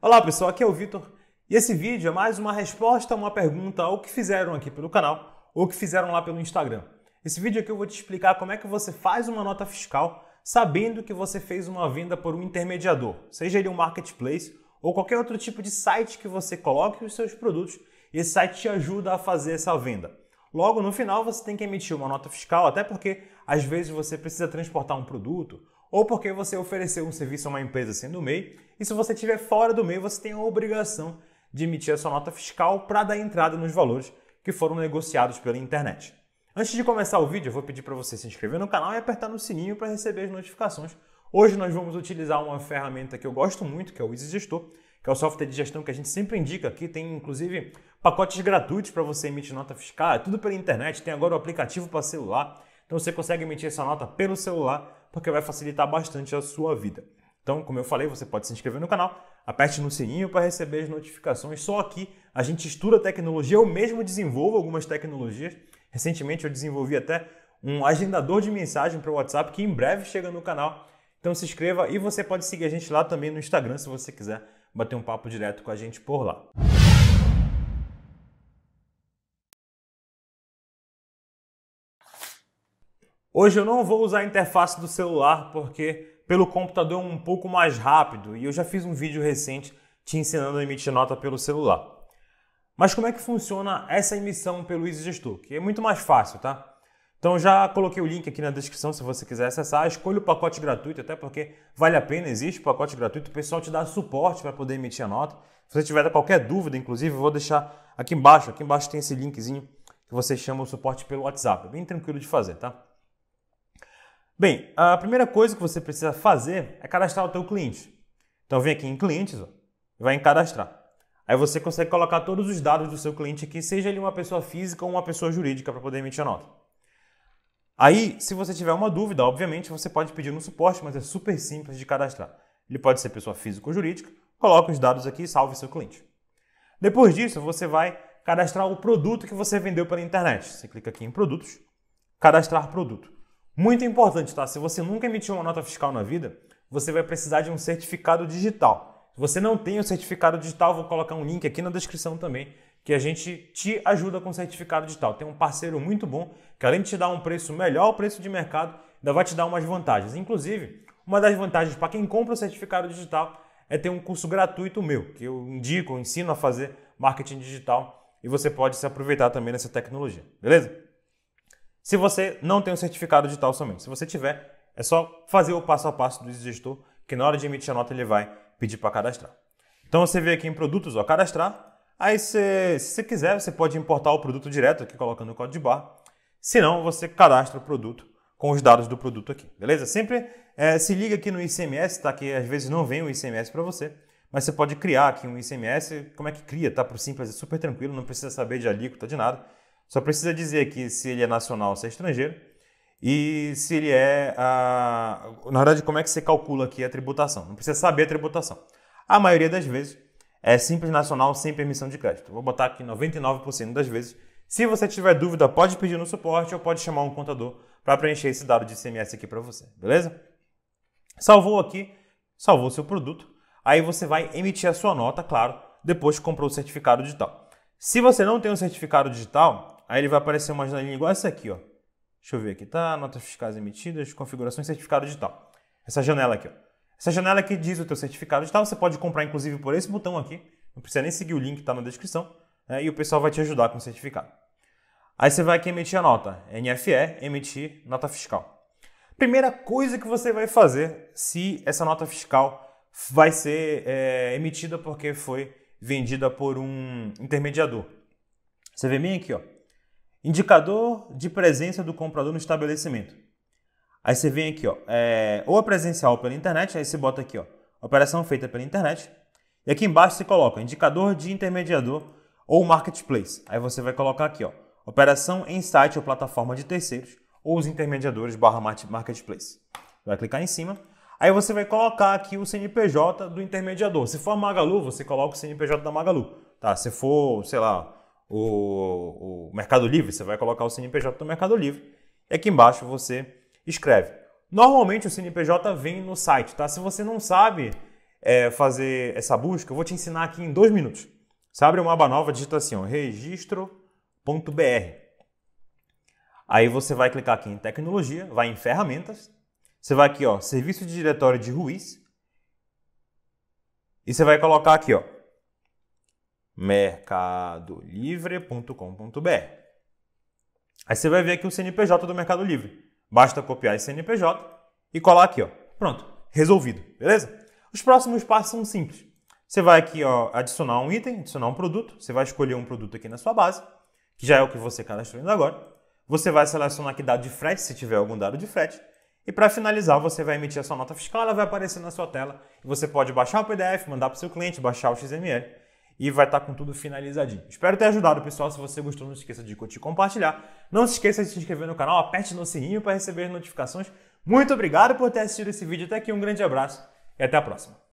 Olá pessoal, aqui é o Vitor e esse vídeo é mais uma resposta a uma pergunta ou que fizeram aqui pelo canal ou que fizeram lá pelo Instagram. Esse vídeo aqui eu vou te explicar como é que você faz uma nota fiscal sabendo que você fez uma venda por um intermediador, seja ele um marketplace ou qualquer outro tipo de site que você coloque os seus produtos e esse site te ajuda a fazer essa venda. Logo no final você tem que emitir uma nota fiscal, até porque às vezes você precisa transportar um produto ou porque você ofereceu um serviço a uma empresa sendo MEI, e se você estiver fora do MEI, você tem a obrigação de emitir a sua nota fiscal para dar entrada nos valores que foram negociados pela internet. Antes de começar o vídeo, eu vou pedir para você se inscrever no canal e apertar no sininho para receber as notificações. Hoje nós vamos utilizar uma ferramenta que eu gosto muito, que é o Easy que é o software de gestão que a gente sempre indica aqui, tem inclusive pacotes gratuitos para você emitir nota fiscal, é tudo pela internet, tem agora o aplicativo para celular, então você consegue emitir essa nota pelo celular porque vai facilitar bastante a sua vida. Então, como eu falei, você pode se inscrever no canal, aperte no sininho para receber as notificações. Só aqui a gente estuda tecnologia, eu mesmo desenvolvo algumas tecnologias. Recentemente eu desenvolvi até um agendador de mensagem para o WhatsApp que em breve chega no canal. Então se inscreva e você pode seguir a gente lá também no Instagram se você quiser bater um papo direto com a gente por lá. Hoje eu não vou usar a interface do celular porque pelo computador é um pouco mais rápido e eu já fiz um vídeo recente te ensinando a emitir nota pelo celular. Mas como é que funciona essa emissão pelo EasyGestor? Que é muito mais fácil, tá? Então já coloquei o link aqui na descrição se você quiser acessar. Escolha o pacote gratuito, até porque vale a pena, existe o pacote gratuito. O pessoal te dá suporte para poder emitir a nota. Se você tiver qualquer dúvida, inclusive, eu vou deixar aqui embaixo. Aqui embaixo tem esse linkzinho que você chama o suporte pelo WhatsApp. É bem tranquilo de fazer, tá? Bem, a primeira coisa que você precisa fazer é cadastrar o teu cliente. Então vem aqui em clientes ó, e vai em cadastrar. Aí você consegue colocar todos os dados do seu cliente aqui, seja ele uma pessoa física ou uma pessoa jurídica para poder emitir a nota. Aí, se você tiver uma dúvida, obviamente você pode pedir no suporte, mas é super simples de cadastrar. Ele pode ser pessoa física ou jurídica. Coloca os dados aqui e salve seu cliente. Depois disso, você vai cadastrar o produto que você vendeu pela internet. Você clica aqui em produtos, cadastrar produto. Muito importante, tá? Se você nunca emitiu uma nota fiscal na vida, você vai precisar de um certificado digital. Se você não tem o um certificado digital, vou colocar um link aqui na descrição também, que a gente te ajuda com o certificado digital. Tem um parceiro muito bom que além de te dar um preço melhor, o preço de mercado, ainda vai te dar umas vantagens. Inclusive, uma das vantagens para quem compra o certificado digital é ter um curso gratuito meu, que eu indico, eu ensino a fazer marketing digital e você pode se aproveitar também dessa tecnologia. Beleza? Se você não tem o um certificado digital somente, se você tiver, é só fazer o passo a passo do gestor, que na hora de emitir a nota ele vai pedir para cadastrar. Então você vê aqui em produtos, ó, cadastrar. Aí você, se você quiser, você pode importar o produto direto aqui colocando o código de barra. Se não, você cadastra o produto com os dados do produto aqui, beleza? Sempre é, se liga aqui no ICMS, tá? Que às vezes não vem o ICMS para você, mas você pode criar aqui um ICMS. Como é que cria, tá? Para o simples é super tranquilo, não precisa saber de alíquota, de nada. Só precisa dizer que se ele é nacional ou se é estrangeiro. E se ele é. A... Na verdade, como é que você calcula aqui a tributação? Não precisa saber a tributação. A maioria das vezes é simples nacional sem permissão de crédito. Vou botar aqui 99% das vezes. Se você tiver dúvida, pode pedir no suporte ou pode chamar um contador para preencher esse dado de ICMS aqui para você, beleza? Salvou aqui, salvou seu produto. Aí você vai emitir a sua nota, claro, depois que comprou o certificado digital. Se você não tem um certificado digital, Aí ele vai aparecer uma janelinha igual essa aqui, ó. Deixa eu ver aqui, tá? Notas fiscais emitidas, configurações, certificado digital. Essa janela aqui, ó. Essa janela aqui diz o teu certificado digital. Você pode comprar, inclusive, por esse botão aqui. Não precisa nem seguir o link que tá na descrição. Né? E o pessoal vai te ajudar com o certificado. Aí você vai aqui emitir a nota. NFE, emitir nota fiscal. Primeira coisa que você vai fazer se essa nota fiscal vai ser é, emitida porque foi vendida por um intermediador. Você vê bem aqui, ó. Indicador de presença do comprador no estabelecimento. Aí você vem aqui, ó, é, ou a é presencial pela internet, aí você bota aqui, ó, operação feita pela internet. E aqui embaixo você coloca indicador de intermediador ou marketplace. Aí você vai colocar aqui, ó, operação em site ou plataforma de terceiros ou os intermediadores barra marketplace. Vai clicar em cima. Aí você vai colocar aqui o CNPJ do intermediador. Se for a Magalu, você coloca o CNPJ da Magalu. Tá? Se for, sei lá, o, o Mercado Livre, você vai colocar o CNPJ do Mercado Livre. É e aqui embaixo você escreve. Normalmente o CNPJ vem no site, tá? Se você não sabe é, fazer essa busca, eu vou te ensinar aqui em dois minutos. Você abre uma aba nova, digita assim, registro.br. Aí você vai clicar aqui em tecnologia, vai em ferramentas, você vai aqui, ó, serviço de diretório de Ruiz, e você vai colocar aqui, ó, mercadolivre.com.br. Aí você vai ver aqui o CNPJ do Mercado Livre. Basta copiar esse CNPJ e colar aqui, ó. Pronto, resolvido, beleza? Os próximos passos são simples. Você vai aqui, ó, adicionar um item, adicionar um produto. Você vai escolher um produto aqui na sua base, que já é o que você cadastrou ainda agora. Você vai selecionar aqui dado de frete, se tiver algum dado de frete. E para finalizar, você vai emitir a sua nota fiscal, ela vai aparecer na sua tela. E você pode baixar o PDF, mandar para o seu cliente, baixar o XML e vai estar tá com tudo finalizadinho. Espero ter ajudado, pessoal. Se você gostou, não se esqueça de curtir e compartilhar. Não se esqueça de se inscrever no canal, aperte no sininho para receber as notificações. Muito obrigado por ter assistido esse vídeo até aqui. Um grande abraço e até a próxima.